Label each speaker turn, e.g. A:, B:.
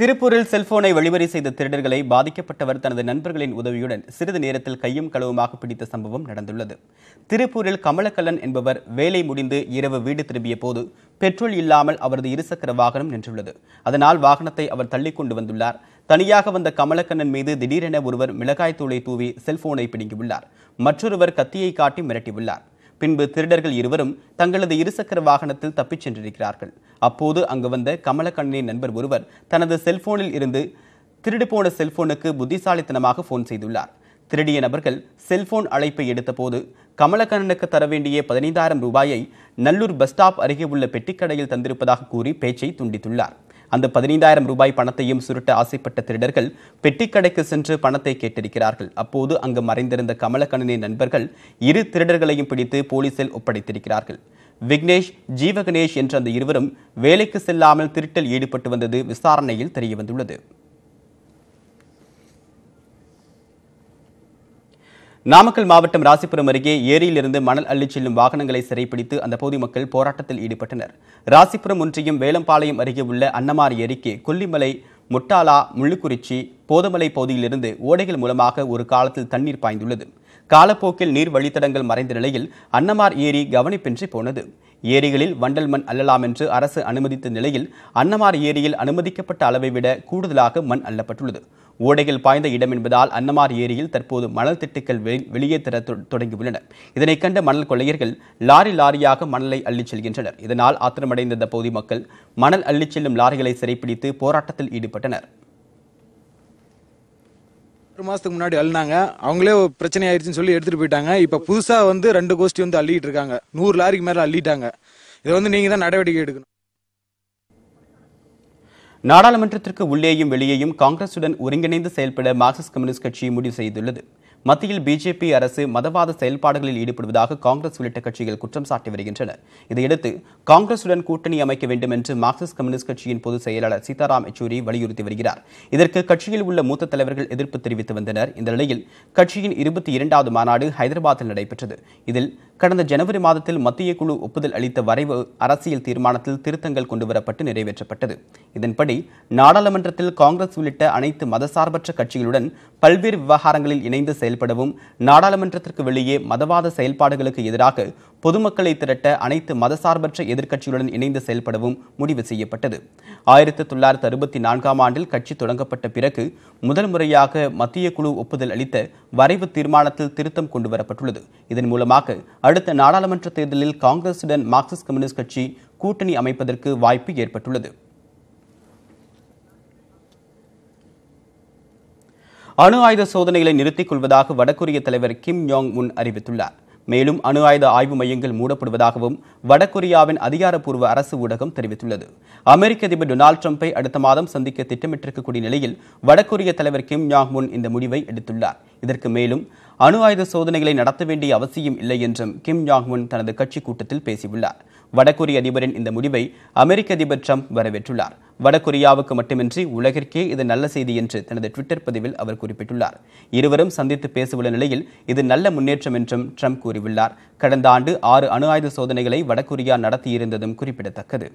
A: திருப்பூரில் செல்போனை வழிவரை செய்த திருடர்களை பாதிக்கப்பட்டவர் தனது நண்பர்களின் உதவியுடன் சிறிது நேரத்தில் கையும் களவுமாக பிடித்த சம்பவம் நடந்துள்ளது திருப்பூரில் கமலக்கல்லன் என்பவர் வேலை முடிந்து இரவு வீடு திரும்பிய போது பெட்ரோல் இல்லாமல் அவரது இருசக்கர வாகனம் நின்றுள்ளது அதனால் வாகனத்தை அவர் தள்ளி கொண்டு வந்துள்ளார் தனியாக வந்த கமலக்கண்ணன் மீது திடீரென ஒருவர் மிளகாய் தூளை தூவி செல்போனை பிடுங்கியுள்ளார் மற்றொருவர் கத்தியை காட்டி மிரட்டியுள்ளார் பின்பு திருடர்கள் இருவரும் தங்களது இருசக்கர வாகனத்தில் தப்பிச் சென்றிருக்கிறார்கள் அப்போது அங்கு வந்த கமலக்கண்ணனின் நண்பர் ஒருவர் தனது செல்போனில் இருந்து திருடு போன செல்போனுக்கு புத்திசாலித்தனமாக போன் செய்துள்ளார் திருடிய நபர்கள் செல்போன் அழைப்பை எடுத்தபோது கமலக்கண்ணனுக்கு தர வேண்டிய பதினைந்தாயிரம் ரூபாயை நல்லூர் பஸ் ஸ்டாப் அருகே உள்ள பெட்டிக்கடையில் தந்திருப்பதாக கூறி பேச்சை துண்டித்துள்ளார் அந்த பதினைந்தாயிரம் ரூபாய் பணத்தையும் சுருட்ட ஆசைப்பட்ட திருடர்கள் பெட்டிக்கடைக்கு சென்று பணத்தை கேட்டிருக்கிறார்கள் அப்போது அங்கு மறைந்திருந்த கமலக்கண்ணனின் நண்பர்கள் இரு திருடர்களையும் பிடித்து போலீசில் ஒப்படைத்திருக்கிறார்கள் விக்னேஷ் ஜீவகணேஷ் என்ற அந்த இருவரும் வேலைக்கு செல்லாமல் திருட்டில் ஈடுபட்டு வந்தது விசாரணையில் தெரியவந்துள்ளது நாமக்கல் மாவட்டம் ராசிபுரம் அருகே ஏரியிலிருந்து மணல் அள்ளிச் செல்லும் வாகனங்களை சிறைப்பிடித்து அந்த மக்கள் போராட்டத்தில் ஈடுபட்டனர் ராசிபுரம் ஒன்றியம் வேலம்பாளையம் அருகே உள்ள அன்னமார் ஏரிக்கு கொல்லிமலை முட்டாலா முள்ளுக்குறிச்சி போதமலை பகுதியிலிருந்து ஓடைகள் மூலமாக ஒரு காலத்தில் தண்ணீர் பாய்ந்துள்ளது காலப்போக்கில் நீர் வழித்தடங்கள் மறைந்த நிலையில் அன்னமார் ஏரி கவனிப்பின்றி போனது ஏரிகளில் வண்டல் மண் அல்லலாம் என்று அரசு அனுமதித்த நிலையில் அன்னமார் ஏரியில் அனுமதிக்கப்பட்ட அளவை விட கூடுதலாக மண் அள்ளப்பட்டுள்ளது ஓடைகள் பாய்ந்த இடம் என்பதால் அன்னமார் ஏரியில் தற்போது மணல் திட்டுக்கள் வெளியே தர தொடங்கியுள்ளன இதனை கண்ட மணல் கொள்ளையர்கள் லாரி லாரியாக மணலை அள்ளிச் செல்கின்றனர் இதனால் ஆத்திரமடைந்த இந்த பகுதி மக்கள் மணல் அள்ளிச் செல்லும் லாரிகளை சிறைப்பிடித்து போராட்டத்தில் ஈடுபட்டனர் ஒரு மாதத்துக்கு முன்னாடி அள்ளினாங்க அவங்களே பிரச்சனை ஆயிடுச்சுன்னு சொல்லி எடுத்துகிட்டு போயிட்டாங்க இப்போ புதுசாக வந்து ரெண்டு கோஷ்டி வந்து அள்ளிட்டு இருக்காங்க நூறு லாரிக்கு மேலே அள்ளிட்டாங்க இதை வந்து நீங்கள் தான் நடவடிக்கை எடுக்கணும் நாடாளுமன்றத்திற்கு உள்ளேயும் வெளியேயும் காங்கிரசுடன் ஒருங்கிணைந்து செயல்பட மார்க்சிஸ்ட் கம்யூனிஸ்ட் கட்சி முடிவு செய்துள்ளது மத்தியில் பிஜேபி அரசு மதவாத செயல்பாடுகளில் ஈடுபடுவதாக காங்கிரஸ் உள்ளிட்ட கட்சிகள் குற்றம் சாட்டி வருகின்றன இதையடுத்து காங்கிரசுடன் கூட்டணி அமைக்க வேண்டும் என்று மார்க்சிஸ்ட் கம்யூனிஸ்ட் கட்சியின் பொதுச் செயலாளர் சீதாராம் யெச்சூரி வலியுறுத்தி வருகிறார் இதற்கு கட்சியில் உள்ள மூத்த தலைவர்கள் எதிர்ப்பு தெரிவித்து வந்தனர் இந்த நிலையில் கட்சியின் இருபத்தி இரண்டாவது மாநாடு ஹைதராபாத்தில் நடைபெற்றது இதில் கடந்த ஜனவரி மாதத்தில் மத்திய குழு ஒப்புதல் அளித்த வரைவு அரசியல் தீர்மானத்தில் திருத்தங்கள் கொண்டுவரப்பட்டு நிறைவேற்றப்பட்டது இதன்படி நாடாளுமன்றத்தில் காங்கிரஸ் உள்ளிட்ட அனைத்து மதசார்பற்ற கட்சிகளுடன் பல்வேறு விவகாரங்களில் இணைந்து செயல் செயல்படவும் நாடாளுமன்றத்திற்கு வெளியே மதவாத செயல்பாடுகளுக்கு எதிராக பொதுமக்களை திரட்ட அனைத்து மதசார்பற்ற எதிர்க்கட்சிகளுடன் இணைந்து செயல்படவும் முடிவு செய்யப்பட்டது ஆயிரத்தி தொள்ளாயிரத்து அறுபத்தி நான்காம் ஆண்டில் கட்சி தொடங்கப்பட்ட பிறகு முதல் முறையாக மத்திய குழு ஒப்புதல் அளித்த வரைவு தீர்மானத்தில் திருத்தம் கொண்டுவரப்பட்டுள்ளது இதன் மூலமாக அடுத்த நாடாளுமன்ற தேர்தலில் காங்கிரசுடன் மார்க்சிஸ்ட் கம்யூனிஸ்ட் கட்சி கூட்டணி அமைப்பதற்கு வாய்ப்பு ஏற்பட்டுள்ளது அணு ஆயுத சோதனைகளை நிறுத்திக் கொள்வதாக வடகொரிய தலைவர் கிம் யோங் உன் அறிவித்துள்ளார் மேலும் அணு ஆயுத ஆய்வு மையங்கள் மூடப்படுவதாகவும் வடகொரியாவின் அதிகாரப்பூர்வ அரசு ஊடகம் தெரிவித்துள்ளது அமெரிக்க அதிபர் டொனால்டு டிரம்பை அடுத்த மாதம் சந்திக்க திட்டமிட்டிருக்கக்கூடிய நிலையில் வடகொரிய தலைவர் கிம் யாங் முன் இந்த முடிவை எடுத்துள்ளார் இதற்கு மேலும் அணு ஆயுத சோதனைகளை நடத்த வேண்டிய அவசியம் இல்லை என்றும் கிம் யாங் முன் தனது கட்சி கூட்டத்தில் பேசியுள்ளார் வடகொரிய அதிபரின் இந்த முடிவை அமெரிக்க அதிபர் ட்ரம்ப் வரவேற்றுள்ளார் வடகொரியாவுக்கு மட்டுமின்றி உலகிற்கே இது நல்ல செய்தி என்று தனது ட்விட்டர் பதிவில் அவர் குறிப்பிட்டுள்ளார் இருவரும் சந்தித்து பேசவுள்ள நிலையில் இது நல்ல முன்னேற்றம் என்றும் ட்ரம்ப் கூறியுள்ளார் கடந்த ஆண்டு ஆறு அணு ஆயுத சோதனைகளை வடகொரியா நடத்தியிருந்ததும் குறிப்பிடத்தக்கது